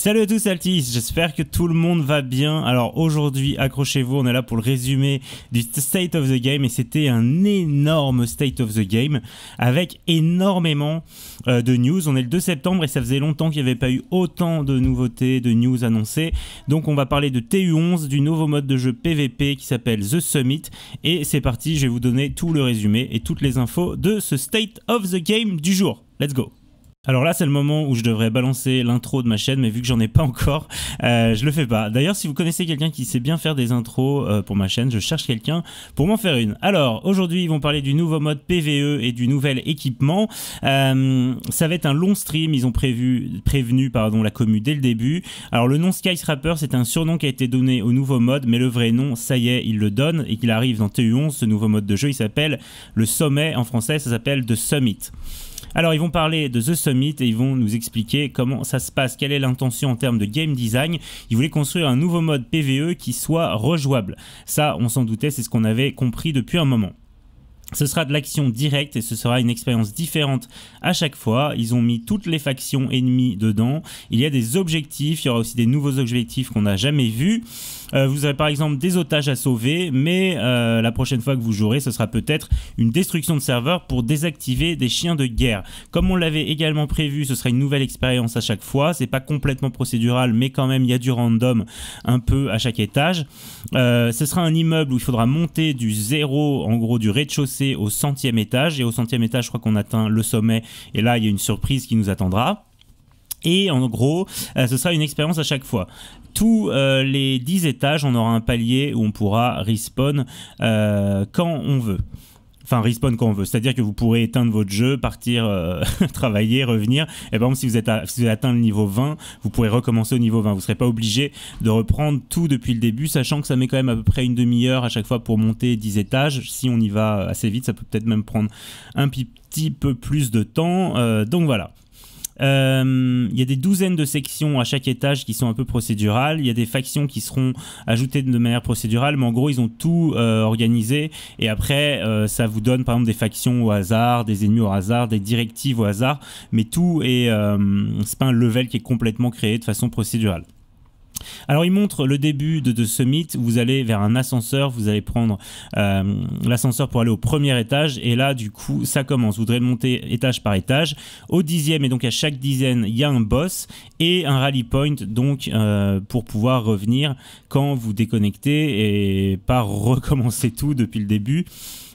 Salut à tous, Altis. J'espère que tout le monde va bien. Alors aujourd'hui, accrochez-vous, on est là pour le résumé du State of the Game et c'était un énorme State of the Game avec énormément euh, de news. On est le 2 septembre et ça faisait longtemps qu'il n'y avait pas eu autant de nouveautés, de news annoncées. Donc on va parler de TU11, du nouveau mode de jeu PVP qui s'appelle The Summit et c'est parti, je vais vous donner tout le résumé et toutes les infos de ce State of the Game du jour. Let's go alors là, c'est le moment où je devrais balancer l'intro de ma chaîne, mais vu que j'en ai pas encore, euh, je le fais pas. D'ailleurs, si vous connaissez quelqu'un qui sait bien faire des intros euh, pour ma chaîne, je cherche quelqu'un pour m'en faire une. Alors, aujourd'hui, ils vont parler du nouveau mode PVE et du nouvel équipement. Euh, ça va être un long stream, ils ont prévu, prévenu pardon, la commu dès le début. Alors, le nom Skyscraper, c'est un surnom qui a été donné au nouveau mode, mais le vrai nom, ça y est, il le donne et qu'il arrive dans TU11. Ce nouveau mode de jeu, il s'appelle le sommet en français, ça s'appelle The Summit. Alors ils vont parler de The Summit et ils vont nous expliquer comment ça se passe, quelle est l'intention en termes de game design. Ils voulaient construire un nouveau mode PVE qui soit rejouable. Ça, on s'en doutait, c'est ce qu'on avait compris depuis un moment. Ce sera de l'action directe et ce sera une expérience différente à chaque fois. Ils ont mis toutes les factions ennemies dedans. Il y a des objectifs, il y aura aussi des nouveaux objectifs qu'on n'a jamais vus. Euh, vous avez par exemple des otages à sauver, mais euh, la prochaine fois que vous jouerez, ce sera peut-être une destruction de serveur pour désactiver des chiens de guerre. Comme on l'avait également prévu, ce sera une nouvelle expérience à chaque fois. C'est pas complètement procédural, mais quand même, il y a du random un peu à chaque étage. Euh, ce sera un immeuble où il faudra monter du zéro, en gros, du rez-de-chaussée au centième étage. Et au centième étage, je crois qu'on atteint le sommet. Et là, il y a une surprise qui nous attendra. Et en gros, ce sera une expérience à chaque fois tous euh, les 10 étages, on aura un palier où on pourra respawn euh, quand on veut. Enfin, respawn quand on veut. C'est-à-dire que vous pourrez éteindre votre jeu, partir euh, travailler, revenir. Et par exemple, si vous, êtes à, si vous avez atteint le niveau 20, vous pourrez recommencer au niveau 20. Vous ne serez pas obligé de reprendre tout depuis le début, sachant que ça met quand même à peu près une demi-heure à chaque fois pour monter 10 étages. Si on y va assez vite, ça peut peut-être même prendre un petit peu plus de temps. donc voilà. Euh, il y a des douzaines de sections à chaque étage qui sont un peu procédurales. Il y a des factions qui seront ajoutées de manière procédurale, mais en gros, ils ont tout euh, organisé. Et après, euh, ça vous donne par exemple des factions au hasard, des ennemis au hasard, des directives au hasard, mais tout est. c'est pas un level qui est complètement créé de façon procédurale. Alors il montre le début de, ce mythe, vous allez vers un ascenseur, vous allez prendre euh, l'ascenseur pour aller au premier étage, et là du coup ça commence, vous devrez monter étage par étage. Au dixième, et donc à chaque dizaine, il y a un boss et un rally point, donc euh, pour pouvoir revenir quand vous déconnectez et pas recommencer tout depuis le début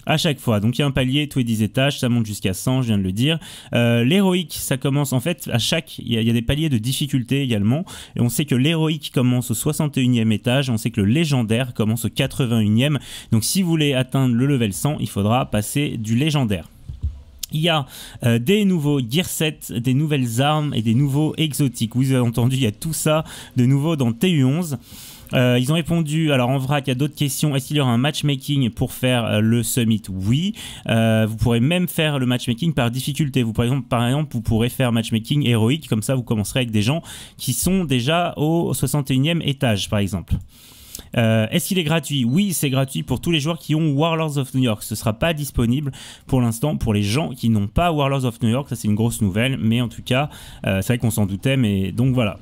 à chaque fois. Donc il y a un palier, tous les 10 étages, ça monte jusqu'à 100, je viens de le dire. Euh, l'héroïque, ça commence en fait à chaque... Il y, a, des paliers de difficulté également. Et on sait que l'héroïque commence au 61e étage, on sait que le légendaire commence au 81e. Donc si vous voulez atteindre le level 100, il faudra passer du légendaire. Il y a euh, des nouveaux gear sets, des nouvelles armes et des nouveaux exotiques. Vous avez entendu, il y a tout ça de nouveau dans TU11. Euh, ils ont répondu, alors en vrac, il y a d'autres questions. Est-ce qu'il y aura un matchmaking pour faire euh, le summit Oui. Euh, vous pourrez même faire le matchmaking par difficulté. Vous, par exemple, par exemple, vous pourrez faire matchmaking héroïque, comme ça vous commencerez avec des gens qui sont déjà au 61e étage, par exemple. Est-ce qu'il est gratuit Oui, c'est gratuit pour tous les joueurs qui ont Warlords of New York. Ce ne sera pas disponible pour l'instant pour les gens qui n'ont pas Warlords of New York. Ça, c'est une grosse nouvelle, mais en tout cas, c'est vrai qu'on s'en doutait, mais donc voilà.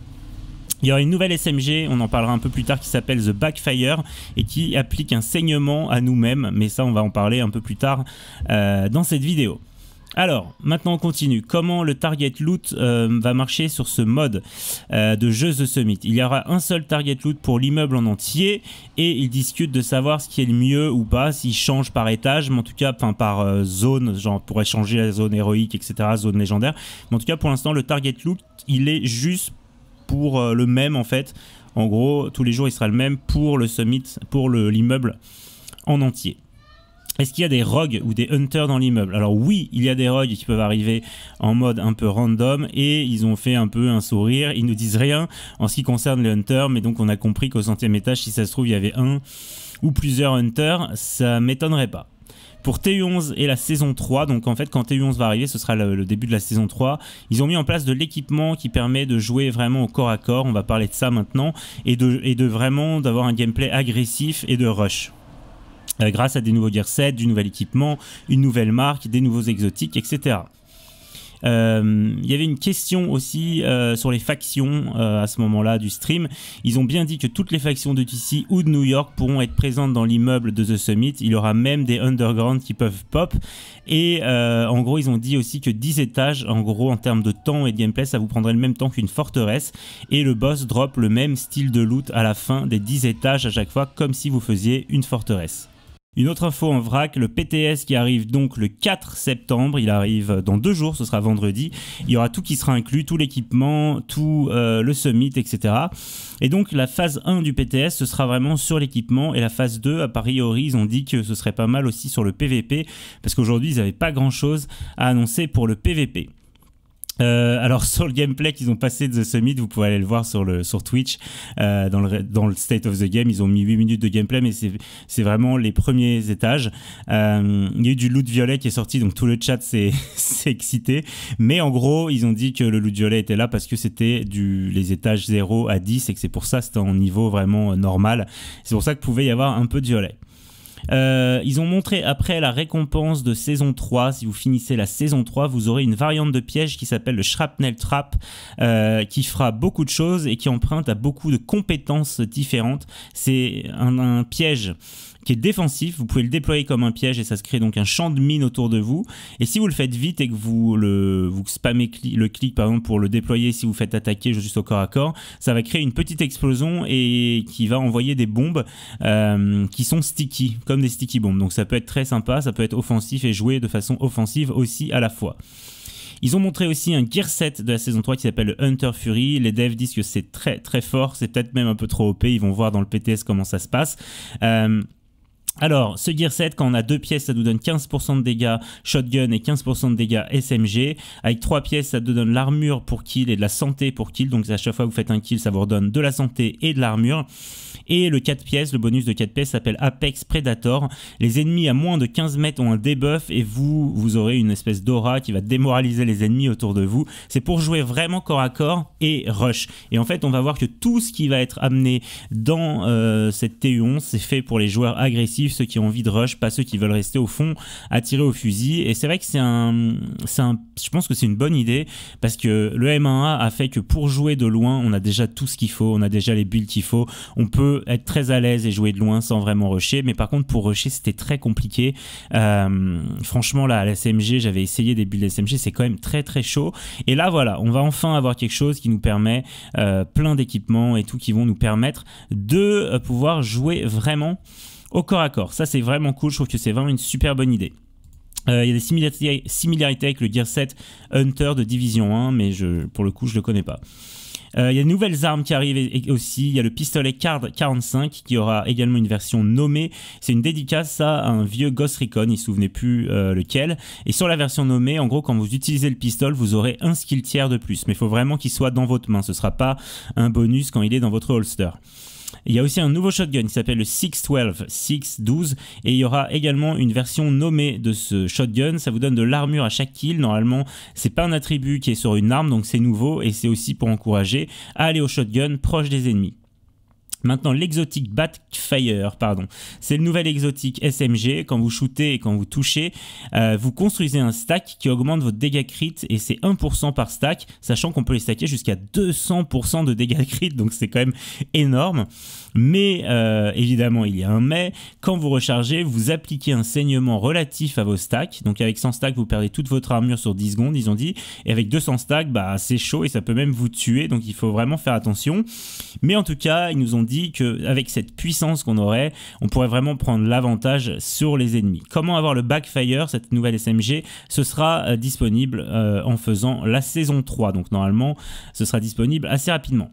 Il y aura une nouvelle SMG, on en parlera un peu plus tard, qui s'appelle The Backfire et qui applique un saignement à nous-mêmes, mais ça on va en parler un peu plus tard euh, dans cette vidéo. Alors, maintenant on continue. Comment le target loot euh, va marcher sur ce mode euh, de jeu The Summit Il y aura un seul target loot pour l'immeuble en entier et ils discutent de savoir ce qui est le mieux ou pas, s'ils changent par étage, mais en tout cas, enfin par zone, genre pourrait changer la zone héroïque, etc., zone légendaire. Mais en tout cas, pour l'instant, le target loot, il est juste pour euh, le même en fait. En gros, tous les jours, il sera le même pour le summit, pour l'immeuble en entier. Est-ce qu'il y a des rogues ou des hunters dans l'immeuble Alors oui, il y a des rogues qui peuvent arriver en mode un peu random et ils ont fait un peu un sourire, ils ne disent rien en ce qui concerne les hunters, mais donc on a compris qu'au centième étage, si ça se trouve, il y avait un ou plusieurs hunters, ça m'étonnerait pas pour tu 11 et la saison 3. Donc en fait, quand tu 11 va arriver, ce sera le, début de la saison 3. Ils ont mis en place de l'équipement qui permet de jouer vraiment au corps à corps. On va parler de ça maintenant et de, et de vraiment d'avoir un gameplay agressif et de rush euh, grâce à des nouveaux gear sets, du nouvel équipement, une nouvelle marque, des nouveaux exotiques, etc. Euh, il y avait une question aussi euh, sur les factions euh, à ce moment-là du stream. Ils ont bien dit que toutes les factions de DC ou de New York pourront être présentes dans l'immeuble de The Summit. Il y aura même des underground qui peuvent pop. Et en gros, ils ont dit aussi que 10 étages, en gros, en termes de temps et de gameplay, ça vous prendrait le même temps qu'une forteresse. Et le boss drop le même style de loot à la fin des 10 étages à chaque fois, comme si vous faisiez une forteresse. Une autre info en vrac, le PTS qui arrive donc le 4 septembre, il arrive dans deux jours, ce sera vendredi. Il y aura tout qui sera inclus, tout l'équipement, tout euh, le summit, etc. Et donc la phase 1 du PTS, ce sera vraiment sur l'équipement. Et la phase 2, à priori, ils ont dit que ce serait pas mal aussi sur le PVP, parce qu'aujourd'hui, ils n'avaient pas grand-chose à annoncer pour le PVP. Euh, alors sur le gameplay qu'ils ont passé de The Summit, vous pouvez aller le voir sur le sur Twitch euh, dans le dans le State of the Game, ils ont mis 8 minutes de gameplay mais c'est vraiment les premiers étages. Euh, il y a eu du loot violet qui est sorti donc tout le chat s'est excité mais en gros, ils ont dit que le loot violet était là parce que c'était du les étages 0 à 10 et que c'est pour ça c'était en niveau vraiment normal. C'est pour ça que pouvait y avoir un peu de violet. Euh, ils ont montré après la récompense de saison 3, si vous finissez la saison 3, vous aurez une variante de piège qui s'appelle le Shrapnel Trap, euh, qui fera beaucoup de choses et qui emprunte à beaucoup de compétences différentes. C'est un piège qui est défensif. Vous pouvez le déployer comme un piège et ça se crée donc un champ de mine autour de vous. Et si vous le faites vite et que vous le vous spammez le clic par exemple pour le déployer, si vous faites attaquer juste au corps à corps, ça va créer une petite explosion et qui va envoyer des bombes euh, qui sont sticky, comme des sticky bombes. Donc ça peut être très sympa, ça peut être offensif et jouer de façon offensive aussi à la fois. Ils ont montré aussi un Gear set de la saison 3 qui s'appelle Hunter Fury. Les devs disent que c'est très très fort, c'est peut-être même un peu trop OP, ils vont voir dans le PTS comment ça se passe. Euh alors, ce Gear 7, quand on a deux pièces, ça nous donne 15% de dégâts shotgun et 15% de dégâts SMG. Avec trois pièces, ça nous donne l'armure pour kill et de la santé pour kill. Donc, à chaque fois que vous faites un kill, ça vous redonne de la santé et de l'armure. Et le 4 pièces, le bonus de 4 pièces s'appelle Apex Predator. Les ennemis à moins de 15 mètres ont un debuff et vous, vous aurez une espèce d'aura qui va démoraliser les ennemis autour de vous. C'est pour jouer vraiment corps à corps et rush. Et en fait, on va voir que tout ce qui va être amené dans euh, cette TU11, c'est fait pour les joueurs agressifs ceux qui ont envie de rush, pas ceux qui veulent rester au fond, à tirer au fusil. Et c'est vrai que c'est un, je pense que c'est une bonne idée parce que le M1A a fait que pour jouer de loin, on a déjà tout ce qu'il faut, on a déjà les builds qu'il faut, on peut être très à l'aise et jouer de loin sans vraiment rusher. Mais par contre, pour rusher, c'était très compliqué. Euh, franchement, là, à la j'avais essayé des builds SMG, c'est quand même très très chaud. Et là, voilà, on va enfin avoir quelque chose qui nous permet euh, plein d'équipements et tout qui vont nous permettre de euh, pouvoir jouer vraiment au corps à corps. Ça, c'est vraiment cool. Je trouve que c'est vraiment une super bonne idée. Euh, il y a des similarités avec le Gear 7 Hunter de Division 1, mais je, pour le coup, je ne le connais pas. Euh, il y a de nouvelles armes qui arrivent aussi. Il y a le pistolet Card 45 qui aura également une version nommée. C'est une dédicace à un vieux Ghost Recon, il ne se souvenait plus euh, lequel. Et sur la version nommée, en gros, quand vous utilisez le pistolet, vous aurez un skill tiers de plus. Mais il faut vraiment qu'il soit dans votre main. Ce ne sera pas un bonus quand il est dans votre holster. Il y a aussi un nouveau shotgun qui s'appelle le 612, 612, et il y aura également une version nommée de ce shotgun. Ça vous donne de l'armure à chaque kill. Normalement, c'est pas un attribut qui est sur une arme, donc c'est nouveau et c'est aussi pour encourager à aller au shotgun proche des ennemis. Maintenant, l'exotique Batfire pardon. C'est le nouvel exotique SMG. Quand vous shootez et quand vous touchez, euh, vous construisez un stack qui augmente votre dégâts crit et c'est 1% par stack, sachant qu'on peut les stacker jusqu'à 200% de dégâts crit, donc c'est quand même énorme. Mais euh, évidemment, il y a un mais. Quand vous rechargez, vous appliquez un saignement relatif à vos stacks. Donc avec 100 stacks, vous perdez toute votre armure sur 10 secondes, ils ont dit. Et avec 200 stacks, bah, c'est chaud et ça peut même vous tuer. Donc il faut vraiment faire attention. Mais en tout cas, ils nous ont dit dit avec cette puissance qu'on aurait, on pourrait vraiment prendre l'avantage sur les ennemis. Comment avoir le backfire, cette nouvelle SMG Ce sera euh, disponible euh, en faisant la saison 3. Donc normalement, ce sera disponible assez rapidement.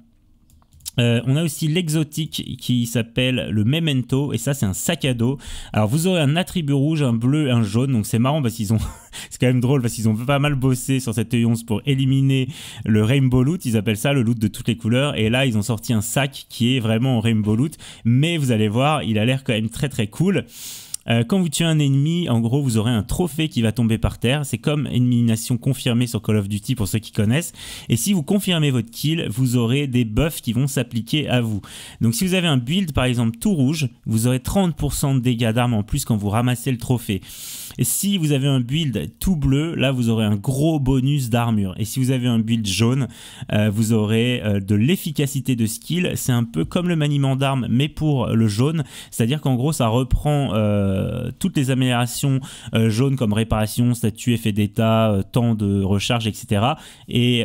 Euh, on a aussi l'exotique qui s'appelle le Memento et ça c'est un sac à dos. Alors vous aurez un attribut rouge, un bleu, un jaune donc c'est marrant parce qu'ils ont c'est quand même drôle parce qu'ils ont pas mal bossé sur cette e pour éliminer le Rainbow Loot, ils appellent ça le loot de toutes les couleurs et là ils ont sorti un sac qui est vraiment en Rainbow Loot mais vous allez voir, il a l'air quand même très très cool. Euh, quand vous tuez un ennemi, en gros, vous aurez un trophée qui va tomber par terre. C'est comme élimination confirmée sur Call of Duty pour ceux qui connaissent. Et si vous confirmez votre kill, vous aurez des buffs qui vont s'appliquer à vous. Donc si vous avez un build, par exemple, tout rouge, vous aurez 30% de dégâts d'armes en plus quand vous ramassez le trophée si vous avez un build tout bleu, là vous aurez un gros bonus d'armure. Et si vous avez un build jaune, euh, vous aurez euh, de l'efficacité de skill. C'est un peu comme le maniement d'armes, mais pour le jaune. C'est-à-dire qu'en gros, ça reprend euh, toutes les améliorations jaunes comme réparation, statut, effet d'état, temps de recharge, etc. Et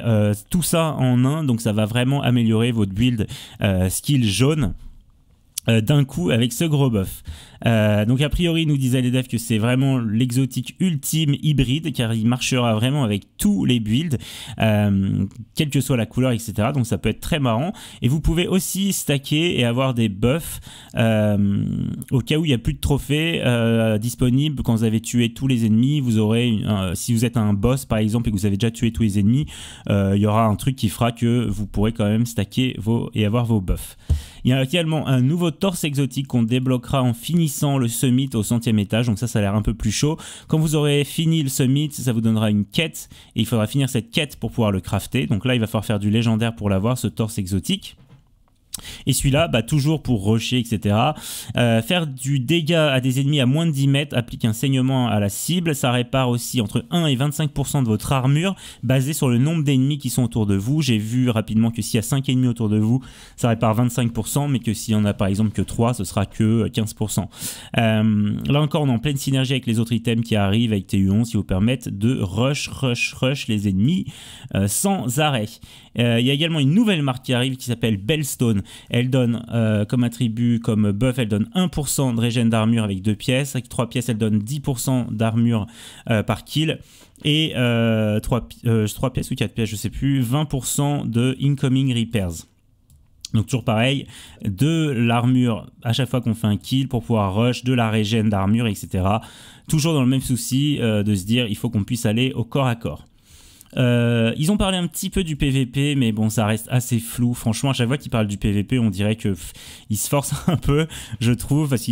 tout ça en un, donc ça va vraiment améliorer votre build skill jaune d'un coup avec ce gros buff. Euh, donc a priori, nous disait les devs que c'est vraiment l'exotique ultime hybride, car il marchera vraiment avec tous les builds, euh, quelle que soit la couleur, etc. Donc ça peut être très marrant. Et vous pouvez aussi stacker et avoir des buffs euh, au cas où il n'y a plus de trophées disponibles. Quand vous avez tué tous les ennemis, vous aurez, si vous êtes un boss par exemple et que vous avez déjà tué tous les ennemis, il y aura un truc qui fera que vous pourrez quand même stacker vos et avoir vos buffs. Il y a également un nouveau torse exotique qu'on débloquera en finissant le summit au centième étage. Donc ça, ça a l'air un peu plus chaud. Quand vous aurez fini le summit, ça vous donnera une quête. Et il faudra finir cette quête pour pouvoir le crafter. Donc là, il va falloir faire du légendaire pour l'avoir, ce torse exotique. Et celui-là, bah, toujours pour rusher, etc. Euh, faire du dégât à des ennemis à moins de 10 mètres applique un saignement à la cible. Ça répare aussi entre 1 et 25% de votre armure, basé sur le nombre d'ennemis qui sont autour de vous. J'ai vu rapidement que s'il y a 5 ennemis autour de vous, ça répare 25%, mais que s'il y en a par exemple que 3, ce sera que 15%. Euh, là encore, on est en pleine synergie avec les autres items qui arrivent avec TU11 qui vous permettent de rush, rush, rush les ennemis euh, sans arrêt. Il y a également une nouvelle marque qui arrive qui s'appelle Bellstone elle donne euh, comme attribut, comme buff, elle donne 1% de régène d'armure avec 2 pièces. Avec 3 pièces, elle donne 10% d'armure euh, par kill. Et 3, euh, pièces ou 4 pièces, je sais plus, 20% de incoming repairs. Donc toujours pareil, de l'armure à chaque fois qu'on fait un kill pour pouvoir rush, de la régène d'armure, etc. Toujours dans le même souci de se dire il faut qu'on puisse aller au corps à corps. Euh, ils ont parlé un petit peu du PVP, mais bon, ça reste assez flou. Franchement, à chaque fois qu'ils parlent du PVP, on dirait que ils se forcent un peu, je trouve, parce que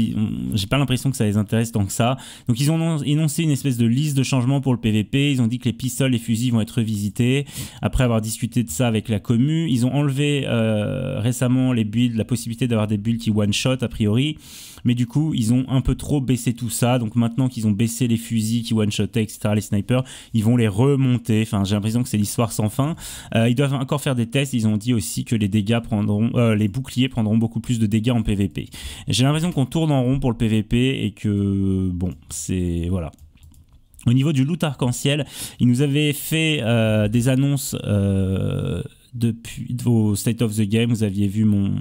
j'ai pas l'impression que ça les intéresse tant que ça. Donc, ils ont énoncé une espèce de liste de changements pour le PVP. Ils ont dit que les pistoles et fusils vont être revisités. Après avoir discuté de ça avec la commu, ils ont enlevé euh, récemment les builds, la possibilité d'avoir des builds qui one-shot a priori. Mais du coup, ils ont un peu trop baissé tout ça. Donc maintenant qu'ils ont baissé les fusils qui one shot etc., les snipers, ils vont les remonter. Enfin, j'ai l'impression que c'est l'histoire sans fin. Euh, ils doivent encore faire des tests. Ils ont dit aussi que les dégâts prendront, euh, les boucliers prendront beaucoup plus de dégâts en PvP. J'ai l'impression qu'on tourne en rond pour le PvP et que bon, c'est voilà. Au niveau du loot arc-en-ciel, ils nous avaient fait euh, des annonces depuis vos State of the Game, vous aviez vu mon,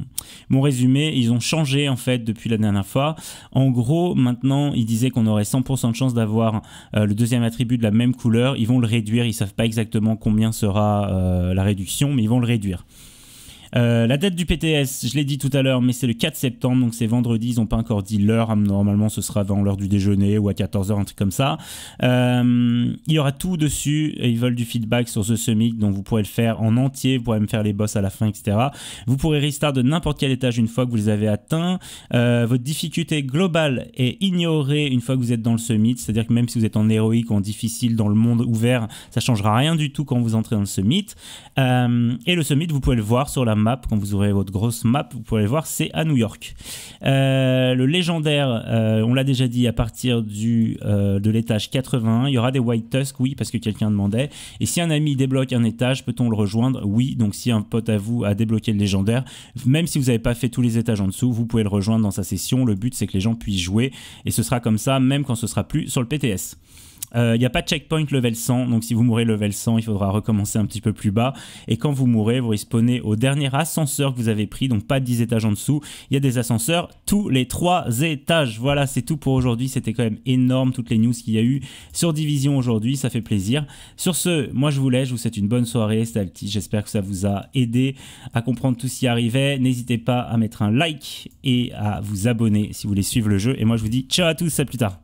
mon résumé, ils ont changé en fait depuis la dernière fois. En gros, maintenant, ils disaient qu'on aurait 100% de chance d'avoir euh, le deuxième attribut de la même couleur. Ils vont le réduire, ils savent pas exactement combien sera euh, la réduction, mais ils vont le réduire. Euh, la date du PTS, je l'ai dit tout à l'heure, mais c'est le 4 septembre, donc c'est vendredi. Ils n'ont pas encore dit l'heure. Normalement, ce sera avant l'heure du déjeuner ou à 14h, un truc comme ça. Euh, il y aura tout dessus. Ils veulent du feedback sur ce summit, donc vous pourrez le faire en entier. Vous pourrez me faire les boss à la fin, etc. Vous pourrez restart de n'importe quel étage une fois que vous les avez atteints. Euh, votre difficulté globale est ignorée une fois que vous êtes dans le summit. C'est-à-dire que même si vous êtes en héroïque ou en difficile dans le monde ouvert, ça changera rien du tout quand vous entrez dans le summit. et le summit, vous pouvez le voir sur la map. Quand vous aurez votre grosse map, vous pourrez voir, c'est à New York. Euh, le légendaire, euh, on l'a déjà dit, à partir du, euh, de l'étage 81, il y aura des White Tusk, oui, parce que quelqu'un demandait. Et si un ami débloque un étage, peut-on le rejoindre Oui, donc si un pote à vous a débloqué le légendaire, même si vous n'avez pas fait tous les étages en dessous, vous pouvez le rejoindre dans sa session. Le but, c'est que les gens puissent jouer. Et ce sera comme ça, même quand ce sera plus sur le PTS. Il euh, n'y a pas de checkpoint level 100, donc si vous mourrez level 100, il faudra recommencer un petit peu plus bas. Et quand vous mourrez, vous respawnez au dernier ascenseur que vous avez pris, donc pas 10 étages en dessous. Il y a des ascenseurs tous les 3 étages. Voilà, c'est tout pour aujourd'hui. C'était quand même énorme toutes les news qu'il y a eu sur Division aujourd'hui, ça fait plaisir. Sur ce, moi je vous laisse, je vous souhaite une bonne soirée, c'était j'espère que ça vous a aidé à comprendre tout ce qui arrivait. N'hésitez pas à mettre un like et à vous abonner si vous voulez suivre le jeu. Et moi je vous dis ciao à tous, à plus tard.